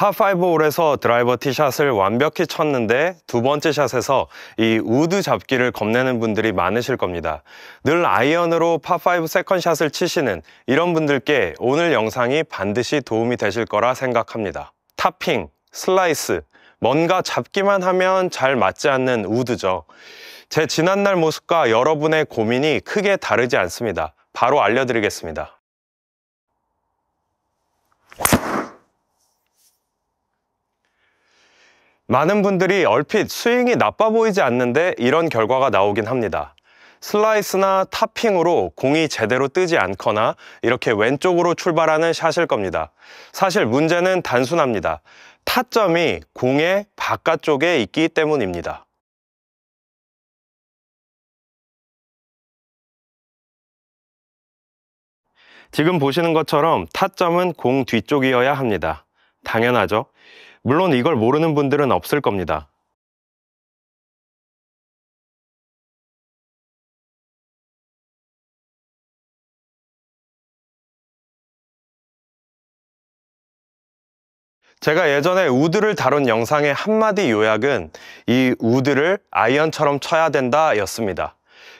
파5홀에서 드라이버 티샷을 완벽히 쳤는데 두 번째 샷에서 이 우드 잡기를 겁내는 분들이 많으실 겁니다. 늘 아이언으로 파5 세컨샷을 치시는 이런 분들께 오늘 영상이 반드시 도움이 되실 거라 생각합니다. 탑핑, 슬라이스, 뭔가 잡기만 하면 잘 맞지 않는 우드죠. 제 지난날 모습과 여러분의 고민이 크게 다르지 않습니다. 바로 알려드리겠습니다. 많은 분들이 얼핏 스윙이 나빠 보이지 않는데 이런 결과가 나오긴 합니다. 슬라이스나 탑핑으로 공이 제대로 뜨지 않거나 이렇게 왼쪽으로 출발하는 샷일 겁니다. 사실 문제는 단순합니다. 타점이 공의 바깥쪽에 있기 때문입니다. 지금 보시는 것처럼 타점은 공 뒤쪽이어야 합니다. 당연하죠? 물론 이걸 모르는 분들은 없을 겁니다. 제가 예전에 우드를 다룬 영상의 한마디 요약은 이 우드를 아이언처럼 쳐야 된다 였습니다.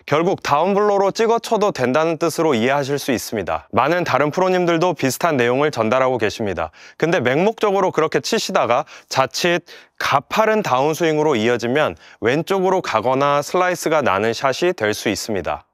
결국 다운블로로 찍어쳐도 된다는 뜻으로 이해하실 수 있습니다. 많은 다른 프로님들도 비슷한 내용을 전달하고 계십니다. 근데 맹목적으로 그렇게 치시다가 자칫 가파른 다운스윙으로 이어지면 왼쪽으로 가거나 슬라이스가 나는 샷이 될 수 있습니다.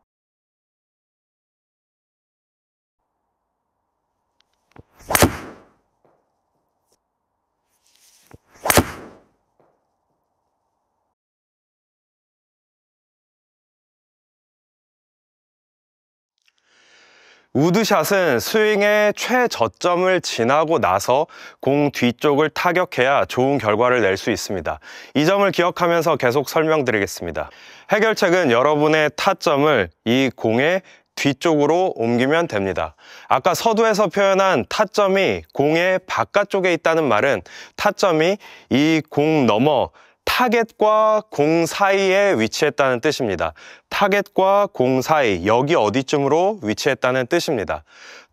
우드샷은 스윙의 최저점을 지나고 나서 공 뒤쪽을 타격해야 좋은 결과를 낼 수 있습니다. 이 점을 기억하면서 계속 설명드리겠습니다. 해결책은 여러분의 타점을 이 공의 뒤쪽으로 옮기면 됩니다. 아까 서두에서 표현한 타점이 공의 바깥쪽에 있다는 말은 타점이 이 공 넘어 타겟과 공 사이에 위치했다는 뜻입니다. 타겟과 공 사이, 여기 어디쯤으로 위치했다는 뜻입니다.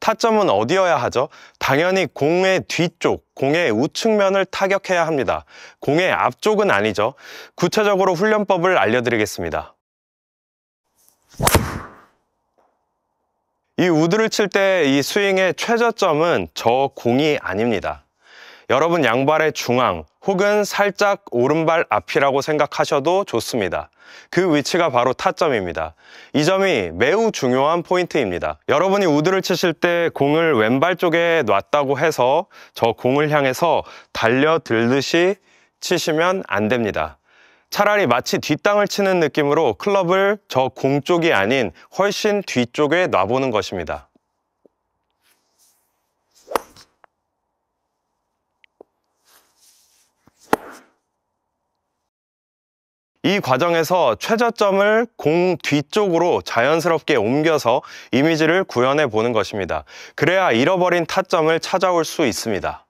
타점은 어디여야 하죠? 당연히 공의 뒤쪽, 공의 우측면을 타격해야 합니다. 공의 앞쪽은 아니죠. 구체적으로 훈련법을 알려드리겠습니다. 이 우드를 칠 때 이 스윙의 최저점은 저 공이 아닙니다. 여러분 양발의 중앙 혹은 살짝 오른발 앞이라고 생각하셔도 좋습니다. 그 위치가 바로 타점입니다. 이 점이 매우 중요한 포인트입니다. 여러분이 우드를 치실 때 공을 왼발 쪽에 놨다고 해서 저 공을 향해서 달려들듯이 치시면 안 됩니다. 차라리 마치 뒷땅을 치는 느낌으로 클럽을 저 공 쪽이 아닌 훨씬 뒤쪽에 놔보는 것입니다. 이 과정에서 최저점을 공 뒤쪽으로 자연스럽게 옮겨서 이미지를 구현해 보는 것입니다. 그래야 잃어버린 타점을 찾아올 수 있습니다.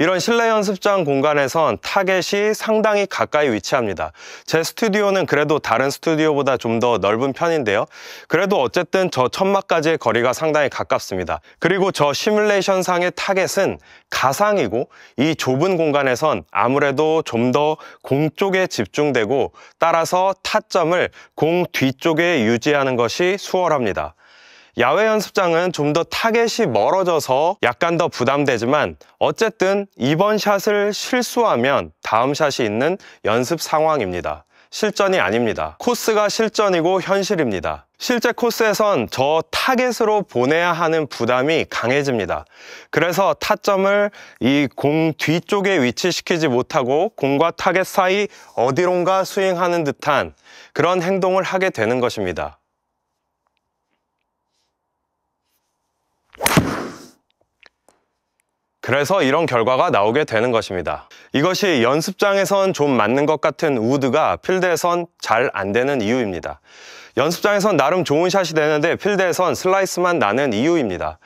이런 실내 연습장 공간에선 타겟이 상당히 가까이 위치합니다. 제 스튜디오는 그래도 다른 스튜디오보다 좀 더 넓은 편인데요. 그래도 어쨌든 저 천막까지의 거리가 상당히 가깝습니다. 그리고 저 시뮬레이션 상의 타겟은 가상이고 이 좁은 공간에선 아무래도 좀 더 공 쪽에 집중되고 따라서 타점을 공 뒤쪽에 유지하는 것이 수월합니다. 야외 연습장은 좀 더 타겟이 멀어져서 약간 더 부담되지만 어쨌든 이번 샷을 실수하면 다음 샷이 있는 연습 상황입니다. 실전이 아닙니다. 코스가 실전이고 현실입니다. 실제 코스에선 저 타겟으로 보내야 하는 부담이 강해집니다. 그래서 타점을 이 공 뒤쪽에 위치시키지 못하고 공과 타겟 사이 어디론가 스윙하는 듯한 그런 행동을 하게 되는 것입니다. 그래서 이런 결과가 나오게 되는 것입니다. 이것이 연습장에선 좀 맞는 것 같은 우드가 필드에선 잘 안 되는 이유입니다. 연습장에선 나름 좋은 샷이 되는데 필드에선 슬라이스만 나는 이유입니다.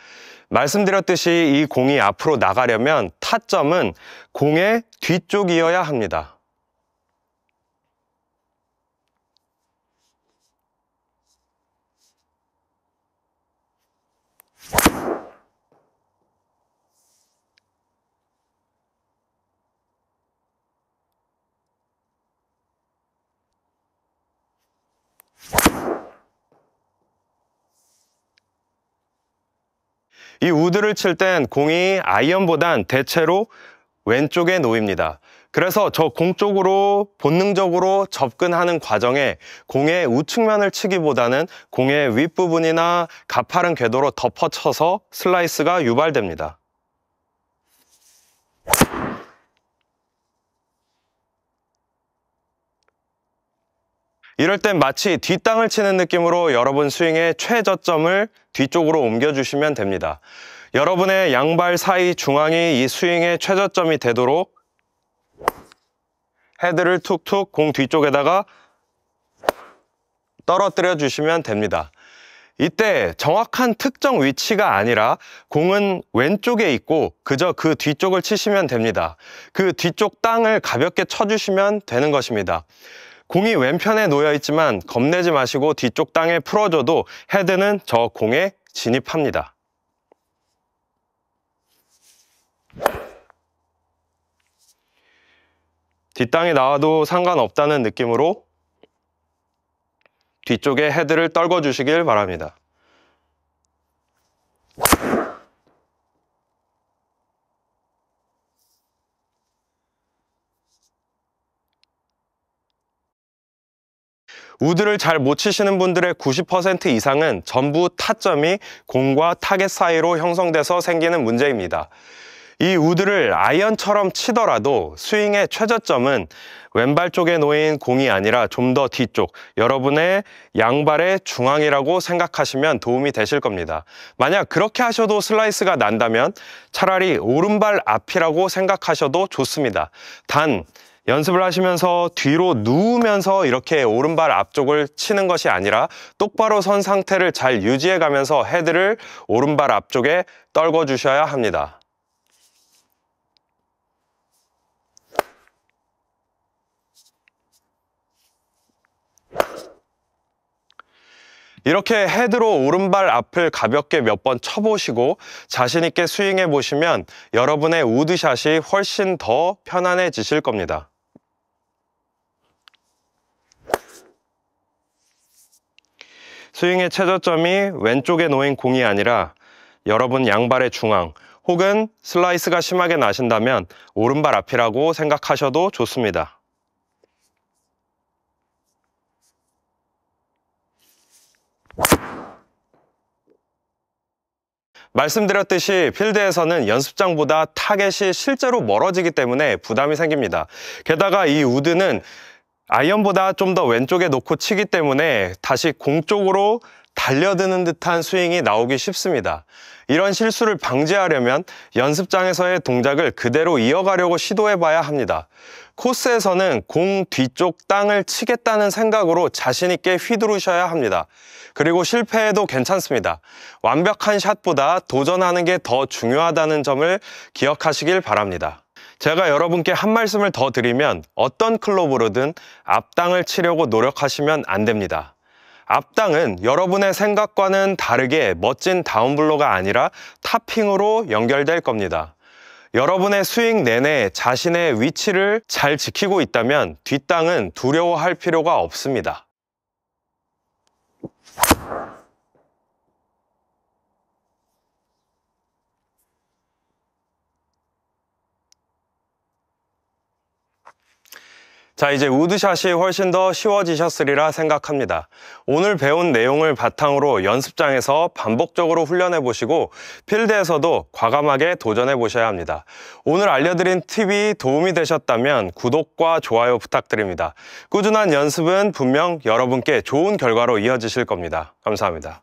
말씀드렸듯이 이 공이 앞으로 나가려면 타점은 공의 뒤쪽이어야 합니다. 이 우드를 칠 땐 공이 아이언보단 대체로 왼쪽에 놓입니다. 그래서 저 공 쪽으로 본능적으로 접근하는 과정에 공의 우측면을 치기보다는 공의 윗부분이나 가파른 궤도로 덮어쳐서 슬라이스가 유발됩니다. 이럴 땐 마치 뒷땅을 치는 느낌으로 여러분 스윙의 최저점을 뒤쪽으로 옮겨주시면 됩니다. 여러분의 양발 사이 중앙이 이 스윙의 최저점이 되도록 헤드를 툭툭 공 뒤쪽에다가 떨어뜨려 주시면 됩니다. 이때 정확한 특정 위치가 아니라 공은 왼쪽에 있고 그저 그 뒤쪽을 치시면 됩니다. 그 뒤쪽 땅을 가볍게 쳐주시면 되는 것입니다. 공이 왼편에 놓여 있지만 겁내지 마시고 뒤쪽 땅에 풀어줘도 헤드는 저 공에 진입합니다. 뒷땅이 나와도 상관없다는 느낌으로 뒤쪽에 헤드를 떨궈 주시길 바랍니다. 우드를 잘 못 치시는 분들의 90% 이상은 전부 타점이 공과 타겟 사이로 형성돼서 생기는 문제입니다. 이 우드를 아이언처럼 치더라도 스윙의 최저점은 왼발 쪽에 놓인 공이 아니라 좀 더 뒤쪽 여러분의 양발의 중앙이라고 생각하시면 도움이 되실 겁니다. 만약 그렇게 하셔도 슬라이스가 난다면 차라리 오른발 앞이라고 생각하셔도 좋습니다. 단 연습을 하시면서 뒤로 누우면서 이렇게 오른발 앞쪽을 치는 것이 아니라 똑바로 선 상태를 잘 유지해 가면서 헤드를 오른발 앞쪽에 떨궈 주셔야 합니다. 이렇게 헤드로 오른발 앞을 가볍게 몇 번 쳐보시고 자신있게 스윙해 보시면 여러분의 우드샷이 훨씬 더 편안해지실 겁니다. 스윙의 최저점이 왼쪽에 놓인 공이 아니라 여러분 양발의 중앙 혹은 슬라이스가 심하게 나신다면 오른발 앞이라고 생각하셔도 좋습니다. 말씀드렸듯이 필드에서는 연습장보다 타겟이 실제로 멀어지기 때문에 부담이 생깁니다. 게다가 이 우드는 아이언보다 좀 더 왼쪽에 놓고 치기 때문에 다시 공 쪽으로 달려드는 듯한 스윙이 나오기 쉽습니다. 이런 실수를 방지하려면 연습장에서의 동작을 그대로 이어가려고 시도해봐야 합니다. 코스에서는 공 뒤쪽 땅을 치겠다는 생각으로 자신있게 휘두르셔야 합니다. 그리고 실패해도 괜찮습니다. 완벽한 샷보다 도전하는 게 더 중요하다는 점을 기억하시길 바랍니다. 제가 여러분께 한 말씀을 더 드리면 어떤 클럽으로든 앞당을 치려고 노력하시면 안 됩니다. 앞당은 여러분의 생각과는 다르게 멋진 다운블로가 아니라 탑핑으로 연결될 겁니다. 여러분의 스윙 내내 자신의 위치를 잘 지키고 있다면 뒷땅은 두려워할 필요가 없습니다. 자, 이제 우드샷이 훨씬 더 쉬워지셨으리라 생각합니다. 오늘 배운 내용을 바탕으로 연습장에서 반복적으로 훈련해 보시고 필드에서도 과감하게 도전해 보셔야 합니다. 오늘 알려드린 팁이 도움이 되셨다면 구독과 좋아요 부탁드립니다. 꾸준한 연습은 분명 여러분께 좋은 결과로 이어지실 겁니다. 감사합니다.